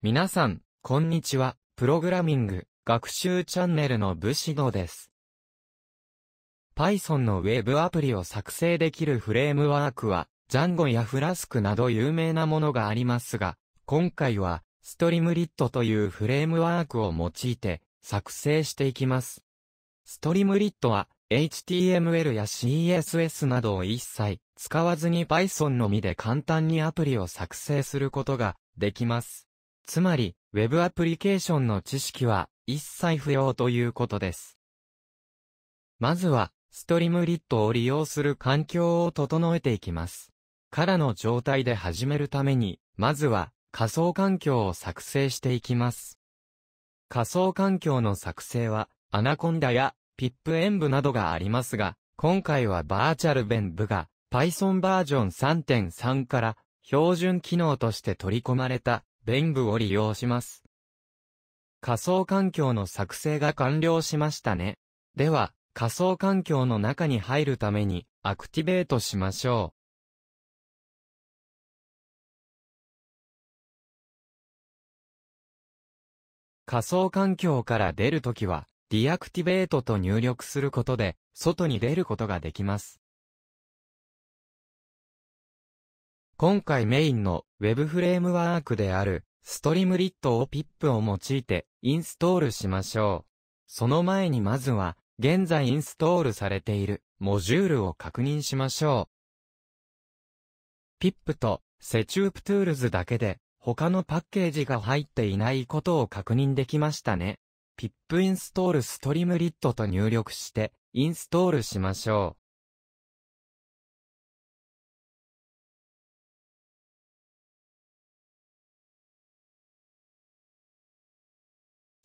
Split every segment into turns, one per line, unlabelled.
皆さん、こんにちは。プログラミング学習チャンネルの武士道です。Python の Web アプリを作成できるフレームワークは、j a n g o や Flask など有名なものがありますが、今回は、Streamlit というフレームワークを用いて、作成していきます。Streamlit は、HTML や CSS などを一切使わずに Python のみで簡単にアプリを作成することができます。つまり、Web アプリケーションの知識は一切不要ということです。まずは、ストリームリットを利用する環境を整えていきます。からの状態で始めるために、まずは仮想環境を作成していきます。仮想環境の作成は、アナコンダやピップ演舞などがありますが、今回はバーチャル弁部が Python バージョン3.3から標準機能として取り込まれた弁部を利用します。仮想環境の作成が完了しましたね。では、仮想環境の中に入るために、アクティベートしましょう。仮想環境から出るときは、ディアクティベートと入力することで、外に出ることができます。今回メインの Web フレームワークであるストリームリットを PIP を用いてインストールしましょう。その前にまずは現在インストールされているモジュールを確認しましょう。PIP と SetubeTools だけで他のパッケージが入っていないことを確認できましたね。PIP インストールストリームリットと入力してインストールしましょう。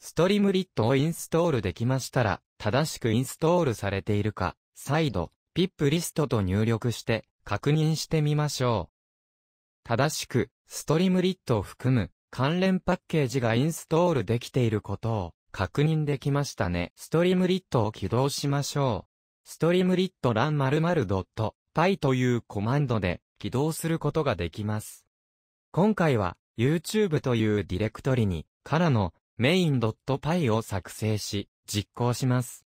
ストリームリットをインストールできましたら、正しくインストールされているか、再度、ピップリストと入力して、確認してみましょう。正しく、ストリームリットを含む、関連パッケージがインストールできていることを、確認できましたね。ストリームリットを起動しましょう。ストリームリットランパイというコマンドで起動することができます。今回は YouTube というディレクトリにからの m a i p y を作成し、実行します。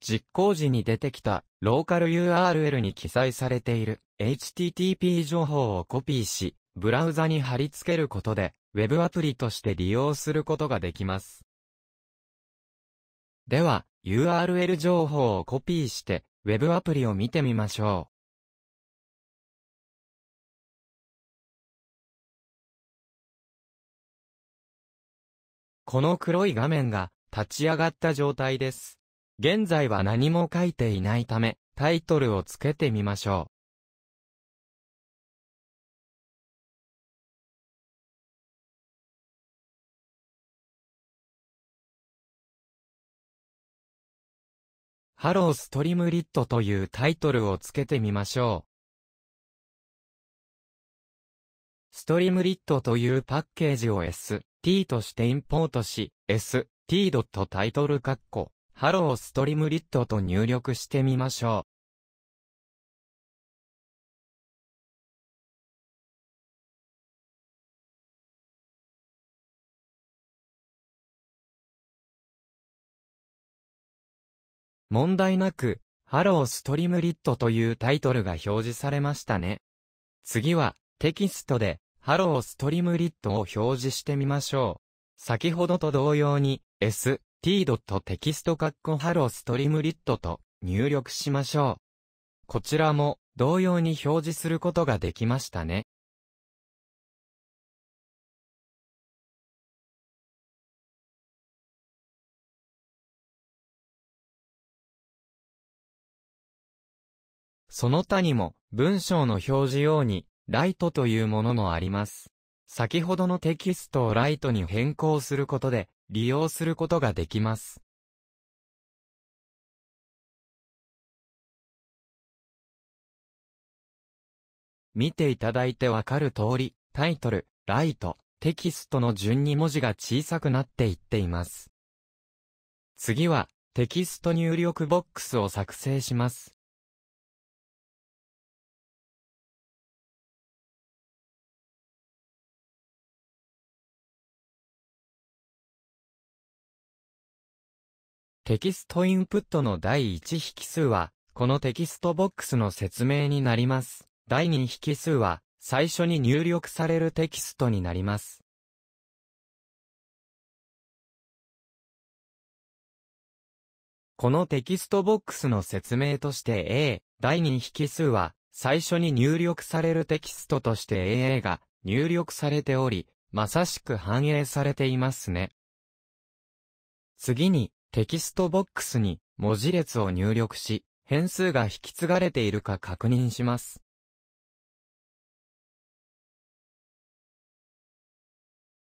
実行時に出てきたローカル URL に記載されている HTTP 情報をコピーし、ブラウザに貼り付けることで Web アプリとして利用することができます。では、URL 情報をコピーして Web アプリを
見てみましょう。
この黒い画面が立ち上がった状態です。現在は何も書いていないため、タイトルをつけてみましょう。
ハローストリムリットというタイ
トルをつけてみましょう。ストリムリットというパッケージを S、t としてインポートし、s、t. タイトルカッコ、ハローストリムリットと入力してみましょう。問題なく、ハローストリムリットというタイトルが表示されましたね。次は、テキストで、ハローストリームリッドを表示してみましょう。先ほどと同様に s, t. テキストカッコハローストリームリッドと入力しましょう。こちらも同様に表示することができましたね。その他にも文章の表示用にライトというものもあります。先ほどのテキストをライトに変更することで利用することが
できます。
見ていただいてわかる通り、タイトル、ライト、テキストの順に文字が小さくなっていっています。次は、テキスト入力ボックスを作成します。テキストインプットの第1引数は、このテキストボックスの説明になります。第2引数は、最初に入力されるテキストになります。このテキストボックスの説明として A、第2引数は、最初に入力されるテキストとして AA が入力されており、まさしく反映されていますね。次に、テキストボックスに文字列を入力し、変数が引き継がれているか確認します。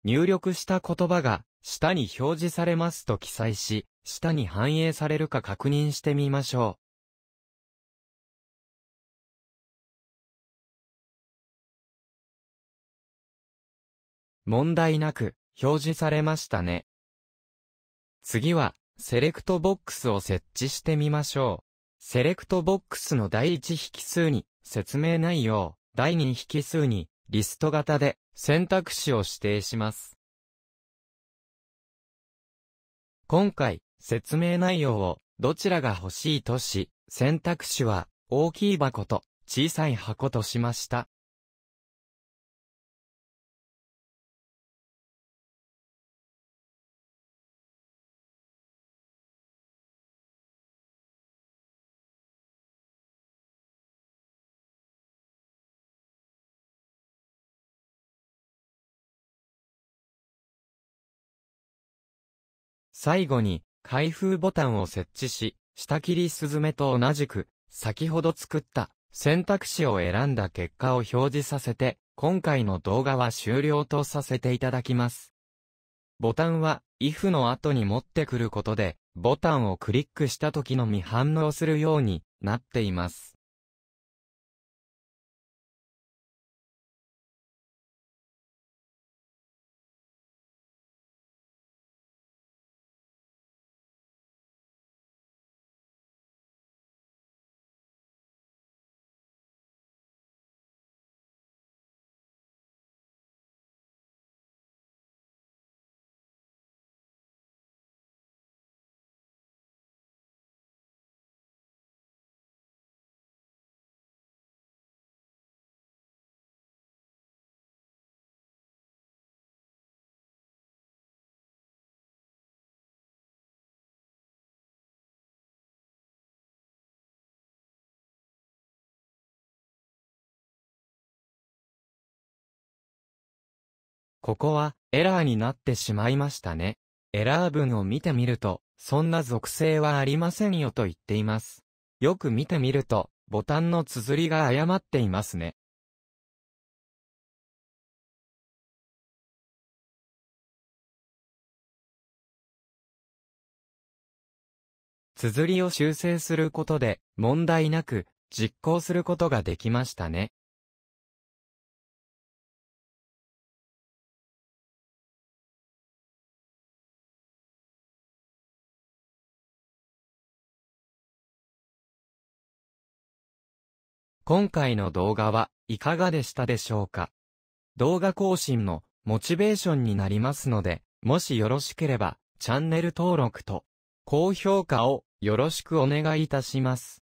入力した言葉が下に表示されますと記載し、下に反映されるか確認してみましょう。問題なく表示されましたね。次はセレクトボックスを設置してみましょう。セレクトボックスの第1引数に説明内容、第2引数にリスト型で選択肢を指定します。今回、説明内容をどちらが欲しいとし、選択肢は大きい箱と小さい箱としました。最後に、開封ボタンを設置し、下切りスズメと同じく、先ほど作った選択肢を選んだ結果を表示させて、今回の動画は終了とさせていただきます。ボタンは、if の後に持ってくることで、ボタンをクリックした時のみ反応するようになっています。ここはエラーになってしまいましたね。エラー文を見てみると、そんな属性はありませんよと言っています。よく見てみると、ボタンの綴りが誤っていますね。
綴りを修正することで問題なく実行することができましたね。
今回の動画はいかがでしたでしょうか動画更新のモチベーションになりますので、もしよろしければチャンネル登録と高評価をよろしくお願いいたします。